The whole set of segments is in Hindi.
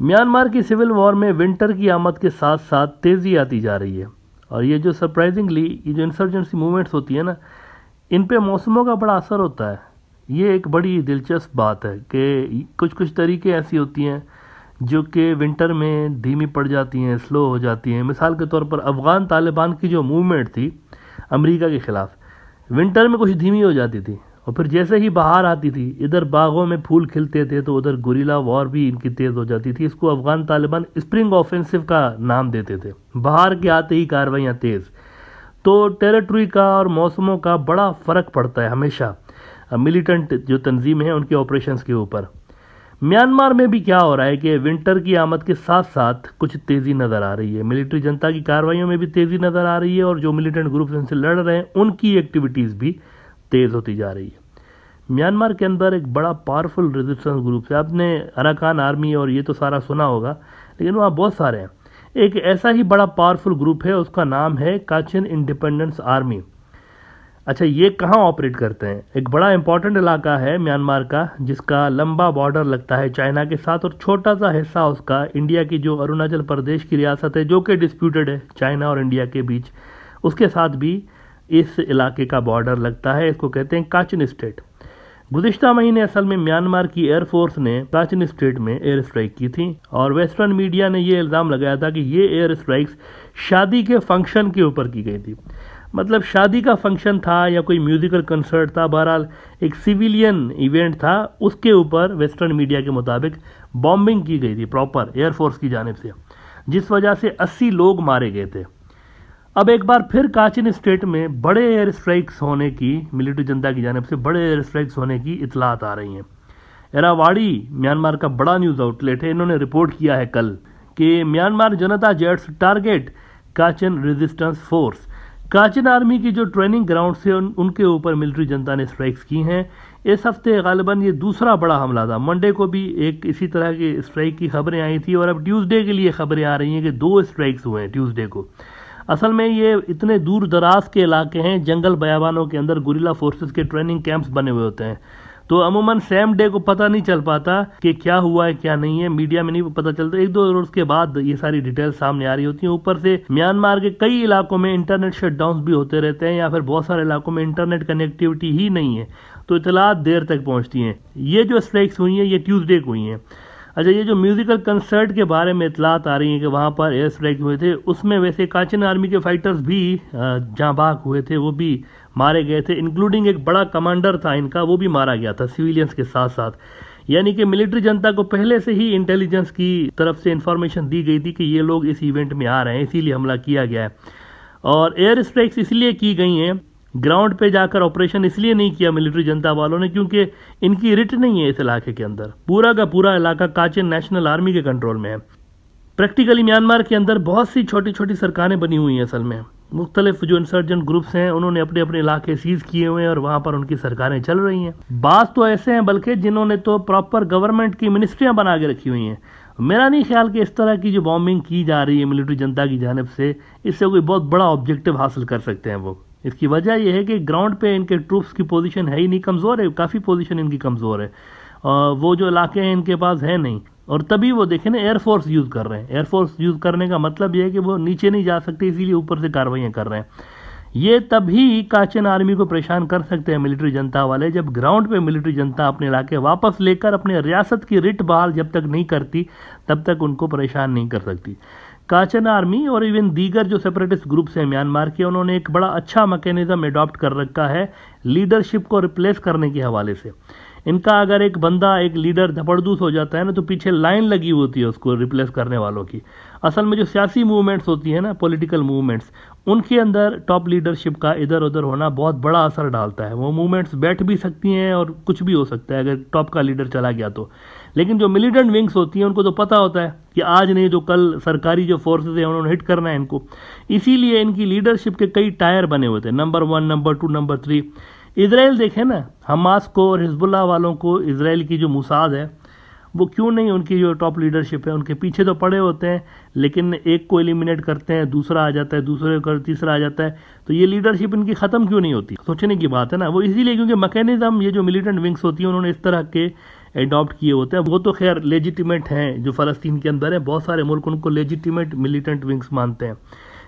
म्यांमार की सिविल वॉर में विंटर की आमद के साथ साथ तेज़ी आती जा रही है और ये जो सरप्राइजिंगली ये जो इंसर्जेंसी मूवमेंट्स होती है ना इन पे मौसमों का बड़ा असर होता है ये एक बड़ी दिलचस्प बात है कि कुछ कुछ तरीके ऐसी होती हैं जो कि विंटर में धीमी पड़ जाती हैं स्लो हो जाती हैं मिसाल के तौर पर अफ़गान तालिबान की जो मूवमेंट थी अमेरिका के ख़िलाफ़ विंटर में कुछ धीमी हो जाती थी और फिर जैसे ही बाहर आती थी इधर बागों में फूल खिलते थे तो उधर गुरीला वॉर भी इनकी तेज़ हो जाती थी इसको अफगान तालिबान स्प्रिंग ऑफेंसिव का नाम देते थे बाहर के आते ही कार्रवाइयाँ तेज़ तो टेरिटरी का और मौसमों का बड़ा फ़र्क पड़ता है हमेशा मिलिटेंट जो तंजीम है उनके ऑपरेशंस के ऊपर म्यांमार में भी क्या हो रहा है कि विंटर की आमद के साथ साथ कुछ तेज़ी नज़र आ रही है मिलिट्री जनता की कार्रवाइयों में भी तेज़ी नज़र आ रही है और जो मिलिटेंट ग्रुप उनसे लड़ रहे हैं उनकी एक्टिविटीज़ भी तेज़ होती जा रही है म्यांमार के अंदर एक बड़ा पावरफुल रेजिस्टेंस ग्रुप है आपने अराकान आर्मी और ये तो सारा सुना होगा लेकिन वहाँ बहुत सारे हैं एक ऐसा ही बड़ा पावरफुल ग्रुप है उसका नाम है काचिन इंडिपेंडेंस आर्मी अच्छा ये कहाँ ऑपरेट करते हैं एक बड़ा इंपॉर्टेंट इलाका है म्यांमार का जिसका लंबा बॉर्डर लगता है चाइना के साथ और छोटा सा हिस्सा उसका इंडिया की जो अरुणाचल प्रदेश की रियासत है जो कि डिस्प्यूटेड है चाइना और इंडिया के बीच उसके साथ भी इस इलाके का बॉर्डर लगता है इसको कहते हैं काचिन स्टेट गुजशत महीने असल में म्यांमार की एयरफोर्स ने काचिन स्टेट में एयर स्ट्राइक की थी और वेस्टर्न मीडिया ने यह इल्ज़ाम लगाया था कि ये एयर स्ट्राइक्स शादी के फंक्शन के ऊपर की गई थी मतलब शादी का फंक्शन था या कोई म्यूज़िकल कंसर्ट था बहरहाल एक सिविलियन इवेंट था उसके ऊपर वेस्टर्न मीडिया के मुताबिक बॉम्बिंग की गई थी प्रॉपर एयरफोर्स की जानब से जिस वजह से 80 लोग मारे गए थे अब एक बार फिर काचिन स्टेट में बड़े एयर स्ट्राइक्स होने की मिलिट्री जनता की जानब से बड़े एयर स्ट्राइक्स होने की इतलात आ रही हैं एरावाड़ी म्यांमार का बड़ा न्यूज़ आउटलेट है इन्होंने रिपोर्ट किया है कल कि Myanmar junta jets target Kachin resistance force Kachin army की जो ट्रेनिंग ग्राउंड से उन, उनके ऊपर मिलिट्री जनता ने स्ट्राइक्स की हैं इस हफ्ते गालिबा ये दूसरा बड़ा हमला था मंडे को भी एक इसी तरह के स्ट्राइक की खबरें आई थी और अब ट्यूसडे के लिए खबरें आ रही हैं कि दो स्ट्राइक्स हुए हैं ट्यूसडे को असल में ये इतने दूर दराज के इलाके हैं जंगल बयाबानों के अंदर गुरिला फोर्सेस के ट्रेनिंग कैंप्स बने हुए होते हैं तो अमूमन सेम डे को पता नहीं चल पाता कि क्या हुआ है क्या नहीं है मीडिया में नहीं पता चलता एक दो रोज के बाद ये सारी डिटेल सामने आ रही होती है ऊपर से म्यांमार के कई इलाकों में इंटरनेट शटडाउन भी होते रहते हैं या फिर बहुत सारे इलाकों में इंटरनेट कनेक्टिविटी ही नहीं है तो इतलात देर तक पहुंचती हैं ये जो स्ट्राइक्स हुई हैं ये ट्यूसडे को हुई हैं अच्छा ये जो म्यूज़िकल कंसर्ट के बारे में इतलात आ रही हैं कि वहाँ पर एयर स्ट्राइक हुए थे उसमें वैसे काचिन आर्मी के फाइटर्स भी जाँबाक हुए थे वो भी मारे गए थे इंक्लूडिंग एक बड़ा कमांडर था इनका वो भी मारा गया था सिविलियंस के साथ साथ यानी कि मिलिट्री जनता को पहले से ही इंटेलिजेंस की तरफ से इंफॉर्मेशन दी गई थी कि ये लोग इस इवेंट में आ रहे हैं इसीलिए हमला किया गया है और एयर स्ट्राइक्स इसलिए की गई हैं ग्राउंड पे जाकर ऑपरेशन इसलिए नहीं किया मिलिट्री जनता वालों ने क्योंकि इनकी रिट नहीं है इस इलाके के अंदर पूरा का पूरा इलाका काचिन नेशनल आर्मी के कंट्रोल में है प्रैक्टिकली म्यांमार के अंदर बहुत सी छोटी छोटी सरकारें बनी हुई हैं असल में मुख्तलिफ जो इंसर्जेंट ग्रुप्स हैं उन्होंने अपने अपने इलाके सीज किए हुए हैं और वहाँ पर उनकी सरकारें चल रही हैं बास तो ऐसे हैं बल्कि जिन्होंने तो प्रॉपर गवर्नमेंट की मिनिस्ट्रियाँ बना के रखी हुई हैं मेरा नहीं ख्याल कि इस तरह की जो बॉम्बिंग की जा रही है मिलिट्री जनता की जानब से इससे कोई बहुत बड़ा ऑब्जेक्टिव हासिल कर सकते हैं वो इसकी वजह यह है कि ग्राउंड पे इनके ट्रूप्स की पोजीशन है ही नहीं कमज़ोर है काफ़ी पोजीशन इनकी कमज़ोर है और वो जो इलाके हैं इनके पास है नहीं और तभी वो देखें ना एयरफोर्स यूज़ कर रहे हैं एयरफोर्स यूज़ करने का मतलब यह है कि वो नीचे नहीं जा सकते इसीलिए ऊपर से कार्रवाइयाँ कर रहे हैं ये तभी काचन आर्मी को परेशान कर सकते हैं मिलिट्री जनता वाले जब ग्राउंड पे मिलिट्री जनता अपने इलाके वापस लेकर अपने रियासत की रिट बहाल जब तक नहीं करती तब तक उनको परेशान नहीं कर सकती काचन आर्मी और इवन दीगर जो सेपरेटिस्ट ग्रुप्स हैं म्यांमार के उन्होंने एक बड़ा अच्छा मैकेनिज्म एडॉप्ट कर रखा है लीडरशिप को रिप्लेस करने के हवाले से इनका अगर एक बंदा एक लीडर धपड़दूस हो जाता है ना तो पीछे लाइन लगी होती है उसको रिप्लेस करने वालों की असल में जो सियासी मूवमेंट्स होती है ना पॉलिटिकल मूवमेंट्स उनके अंदर टॉप लीडरशिप का इधर उधर होना बहुत बड़ा असर डालता है वो मूवमेंट्स बैठ भी सकती हैं और कुछ भी हो सकता है अगर टॉप का लीडर चला गया तो लेकिन जो मिलिटेंट विंग्स होती हैं उनको तो पता होता है कि आज नहीं जो कल सरकारी जो फोर्सेज हैं उन्होंने हिट करना है इनको इसीलिए इनकी लीडरशिप के कई टायर बने हुए थे number one number two number three Israel देखे ना हमास को और हिजबुल्ला वालों को इसराइल की जो मुसाद है वो क्यों नहीं उनकी जो टॉप लीडरशिप है उनके पीछे तो पड़े होते हैं लेकिन एक को एलिमिनेट करते हैं दूसरा आ जाता है दूसरे को तीसरा आ जाता है तो ये लीडरशिप इनकी ख़त्म क्यों नहीं होती सोचने की बात है ना वो इसीलिए क्योंकि मैकेनिज्म ये जो मिलिटेंट विंग्स होती हैं उन्होंने इस तरह के एडॉप्ट किए होते हैं वो तो खैर लेजिटिमेट हैं जो फ़लस्तीन के अंदर हैं बहुत सारे मुल्क उनको लेजिटिमेट मिलिटेंट विंग्स मानते हैं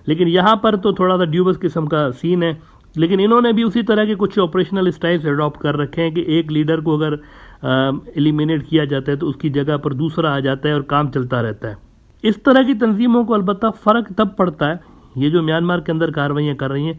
लेकिन यहाँ पर तो थोड़ा सा ड्यूबस किस्म का सीन है लेकिन इन्होंने भी उसी तरह के कुछ ऑपरेशनल स्टाइल्स अडॉप्ट कर रखे हैं कि एक लीडर को अगर एलिमिनेट किया जाता है तो उसकी जगह पर दूसरा आ जाता है और काम चलता रहता है इस तरह की तंजीमों को अलबत्त फ़र्क तब पड़ता है ये जो म्यांमार के अंदर कार्रवाइयाँ कर रही हैं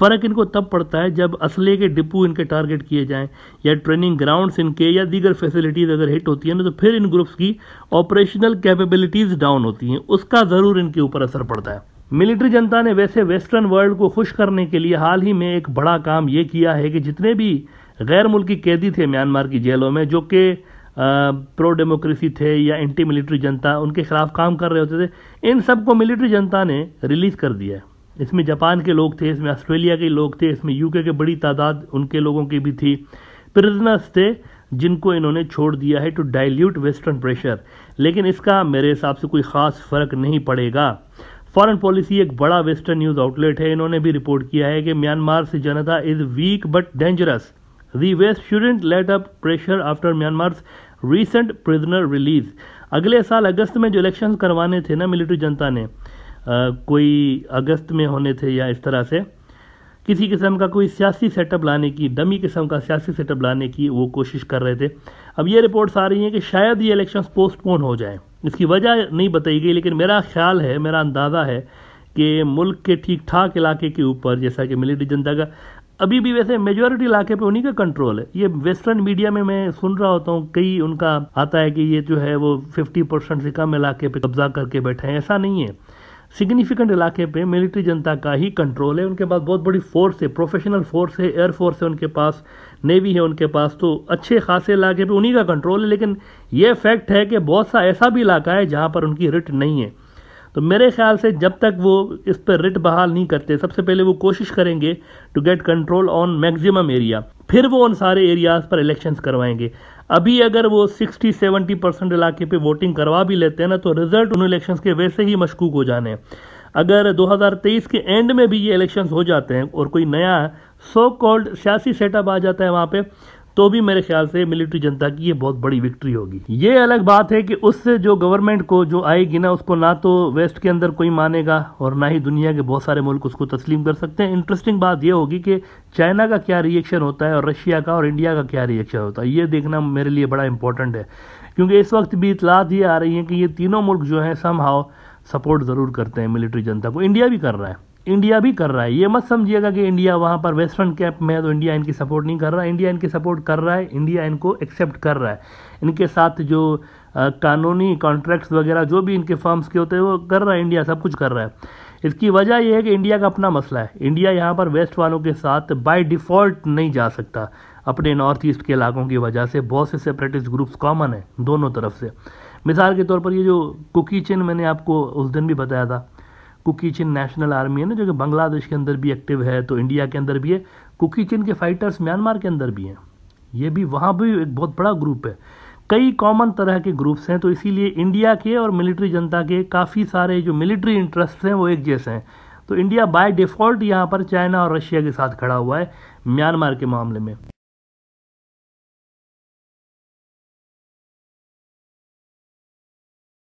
फ़र्क इनको तब पड़ता है जब असले के डिपो इनके टारगेट किए जाएं या ट्रेनिंग ग्राउंड्स इनके या दीगर फैसिलिटीज़ अगर हिट होती है ना तो फिर इन ग्रुप्स की ऑपरेशनल कैपेबिलिटीज़ डाउन होती हैं उसका ज़रूर इनके ऊपर असर पड़ता है मिलिट्री जनता ने वैसे वेस्टर्न वर्ल्ड को खुश करने के लिए हाल ही में एक बड़ा काम ये किया है कि जितने भी गैर मुल्की कैदी थे म्यांमार की जेलों में जो कि प्रो डेमोक्रेसी थे या एंटी मिलिट्री जनता उनके खिलाफ काम कर रहे होते थे इन सबको मिलिट्री जनता ने रिलीज़ कर दिया है इसमें जापान के लोग थे इसमें ऑस्ट्रेलिया के लोग थे इसमें यूके के बड़ी तादाद उनके लोगों की भी थी प्रिजनर्स थे जिनको इन्होंने छोड़ दिया है टू डाइल्यूट वेस्टर्न प्रेशर लेकिन इसका मेरे हिसाब से कोई ख़ास फ़र्क नहीं पड़ेगा फॉरेन पॉलिसी एक बड़ा वेस्टर्न न्यूज़ आउटलेट है इन्होंने भी रिपोर्ट किया है कि म्यांमार से junta is weak but dangerous the West shouldn't let up pressure after Myanmar recent prisoner release अगले साल अगस्त में जो इलेक्शन करवाने थे ना मिलिट्री जनता ने कोई अगस्त में होने थे या इस तरह से किसी किस्म का कोई सियासी सेटअप लाने की डमी किस्म का सियासी सेटअप लाने की वो कोशिश कर रहे थे अब ये रिपोर्ट्स आ रही हैं कि शायद ये इलेक्शन पोस्टपोन हो जाएं इसकी वजह नहीं बताई गई लेकिन मेरा ख्याल है मेरा अंदाज़ा है कि मुल्क के ठीक ठाक इलाके के ऊपर जैसा कि मिलिट्री जनता का अभी भी वैसे मेजोरिटी इलाके पे उन्हीं का कंट्रोल है ये वेस्टर्न मीडिया में मैं सुन रहा होता हूँ कई उनका आता है कि ये जो है वो 50 परसेंट से कम इलाके पे कब्जा करके बैठे हैं ऐसा नहीं है सिग्निफिकेंट इलाके पे मिलिट्री जनता का ही कंट्रोल है उनके पास बहुत बड़ी फोर्स है प्रोफेशनल फोर्स है एयर फोर्स है उनके पास नेवी है उनके पास तो अच्छे खासे इलाके पे उन्हीं का कंट्रोल है लेकिन ये फैक्ट है कि बहुत सा ऐसा भी इलाका है जहाँ पर उनकी रिट नहीं है तो मेरे ख्याल से जब तक वो इस पर रिट बहाल नहीं करते सबसे पहले वो कोशिश करेंगे to get control on maximum area फिर वो उन सारे एरियाज़ पर इलेक्शंस करवाएंगे अभी अगर वो 60 70 परसेंट इलाके पे वोटिंग करवा भी लेते हैं ना तो रिजल्ट उन इलेक्शंस के वैसे ही मशकूक हो जाने हैं अगर 2023 के एंड में भी ये इलेक्शंस हो जाते हैं और कोई नया सो कॉल्ड सियासी सेटअप आ जाता है वहाँ पे तो भी मेरे ख्याल से मिलिट्री जनता की ये बहुत बड़ी विक्ट्री होगी ये अलग बात है कि उससे जो गवर्नमेंट को जो आएगी ना उसको ना तो वेस्ट के अंदर कोई मानेगा और ना ही दुनिया के बहुत सारे मुल्क उसको तस्लीम कर सकते हैं इंटरेस्टिंग बात यह होगी कि चाइना का क्या रिएक्शन होता है और रशिया का और इंडिया का क्या रिएक्शन होता है ये देखना मेरे लिए बड़ा इंपॉर्टेंट है क्योंकि इस वक्त भी इतलात ये आ रही है कि ये तीनों मुल्क जो हैं सम सपोर्ट ज़रूर करते हैं मिलिट्री जनता को इंडिया भी कर रहा है इंडिया भी कर रहा है ये मत समझिएगा कि इंडिया वहाँ पर वेस्टर्न कैंप में है तो इंडिया इनकी सपोर्ट नहीं कर रहा है इंडिया इनकी सपोर्ट कर रहा है इंडिया इनको एक्सेप्ट कर रहा है इनके साथ जो कानूनी कॉन्ट्रैक्ट्स वगैरह जो भी इनके फर्म्स के होते हैं वो कर रहा है इंडिया सब कुछ कर रहा है इसकी वजह यह है कि इंडिया का अपना मसला है इंडिया यहाँ पर वेस्ट वालों के साथ बाई डिफ़ॉल्ट नहीं जा सकता अपने नॉर्थ ईस्ट के इलाकों की वजह से बहुत से सेपरेटिस्ट ग्रुप्स कॉमन हैं दोनों तरफ से मिसाल के तौर पर ये जो कुकी चिन मैंने आपको उस दिन भी बताया था कुकी चिन नेशनल आर्मी है ना जो कि बांग्लादेश के अंदर भी एक्टिव है तो इंडिया के अंदर भी है कुकी चिन के फाइटर्स म्यांमार के अंदर भी हैं ये भी वहाँ भी एक बहुत बड़ा ग्रुप है कई कॉमन तरह के ग्रुप्स हैं तो इसीलिए इंडिया के और मिलिट्री जनता के काफ़ी सारे जो मिलिट्री इंटरेस्ट हैं वो एक जैसे हैं तो इंडिया बाय डिफ़ॉल्ट यहाँ पर चाइना और रशिया के साथ खड़ा हुआ है म्यांमार के मामले में